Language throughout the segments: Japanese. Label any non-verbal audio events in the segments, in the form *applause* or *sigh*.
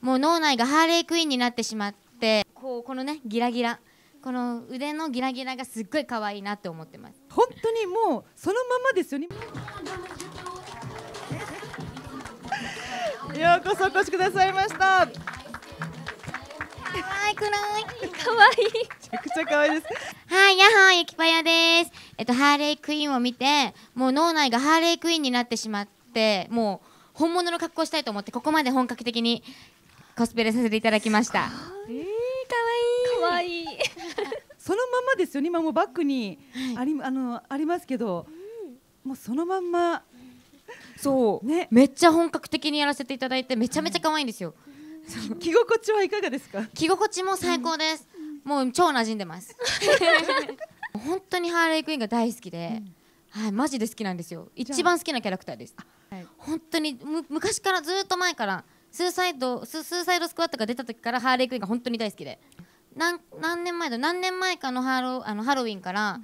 もう脳内がハーレークイーンになってしまってこうこのねギラギラこの腕のギラギラがすっごい可愛いなって思ってます本当にもうそのままですよねようこそお越しくださいました可愛くない可愛いめちゃくちゃ可愛いですはいやっほーゆきぽやですえっとハーレークイーンを見てもう脳内がハーレークイーンになってしまってもう本物の格好したいと思ってここまで本格的にコスプレさせていただきました。えー、可愛いい。かいそのままですよね。今もバックにあり、はい、あのありますけど、うん、もうそのまんま。そう、ね、めっちゃ本格的にやらせていただいてめちゃめちゃ可愛いんですよ。はい、着心地はいかがですか？着心地も最高です。うん、もう超馴染んでます。本当にハーレークイーンが大好きで、うん、はいマジで好きなんですよ。一番好きなキャラクターです。はい、本当にむ昔からずっと前から。スーサイドスーサイドスクワットが出た時からハーレークイーンが本当に大好きで何何年前だ何年前かのハロあのハロウィンから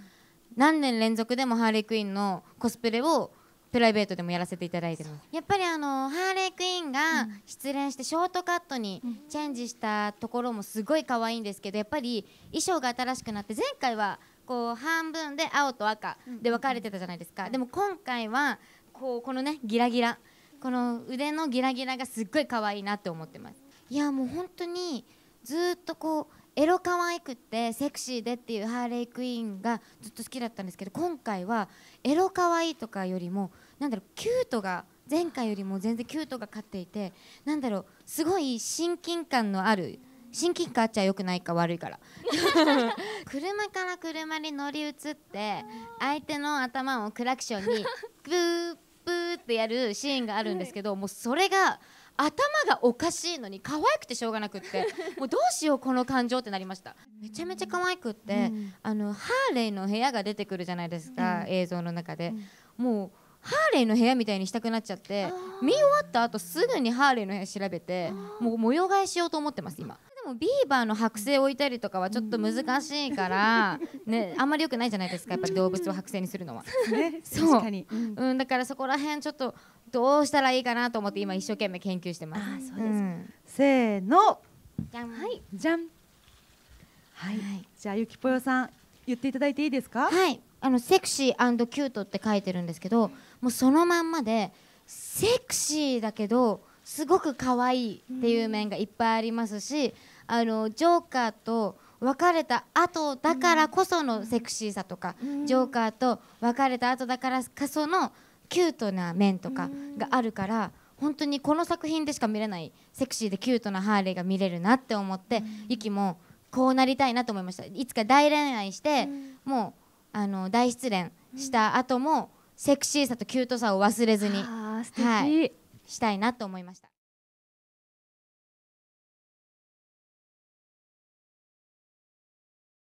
何年連続でもハーレークイーンのコスプレをプライベートでもやらせていただいてますやっぱりあのハーレークイーンが失恋してショートカットにチェンジしたところもすごい可愛いんですけどやっぱり衣装が新しくなって前回はこう半分で青と赤で分かれてたじゃないですか、でも今回はこうこのねギラギラこの腕のギラギラがすっごい可愛いなって思ってますいやもう本当にずっとこうエロ可愛くってセクシーでっていうハーレイクイーンがずっと好きだったんですけど今回はエロ可愛いとかよりもなんだろうキュートが前回よりも全然キュートが勝っていてなんだろうすごい親近感のある親近感あっちゃよくないか悪いから *laughs* 車から車に乗り移って相手の頭をクラクションにブーってやるシーンがあるんですけど、もうそれが頭がおかしいのに可愛くてしょうがなくって *laughs* もうどうしようこの感情ってなりましためちゃめちゃ可愛くって、うん、あのハーレーの部屋が出てくるじゃないですか、うん、映像の中で、うん、もうハーレーの部屋みたいにしたくなっちゃって見終わった後すぐにハーレーの部屋調べてもう模様替えしようと思ってます今もビーバーの剥製置いたりとかはちょっと難しいから、*laughs* ね、あんまりよくないじゃないですかやっぱり動物を剥製にするのは。ね、そう確かに、うん、だからそこら辺ちょっとどうしたらいいかなと思って今一生懸命研究してます。あそうです、うん、せーのじゃん、はい、じゃん、はい、はい、じゃあゆきぽよさん言っていただいていいですかはいあのセクシーキュートって書いてるんですけどもうそのまんまでセクシーだけどすごく可愛いっていう面がいっぱいありますし、あのジョーカーと別れた後だからこそのセクシーさとか、ジョーカーと別れた後だからこそのキュートな面とかがあるから、本当にこの作品でしか見れないセクシーでキュートなハーレーが見れるなって思って、ユキもこうなりたいなと思いましたいつか大恋愛して、もうあの大失恋した後も、セクシーさとキュートさを忘れずに、はい、したいなと思いました。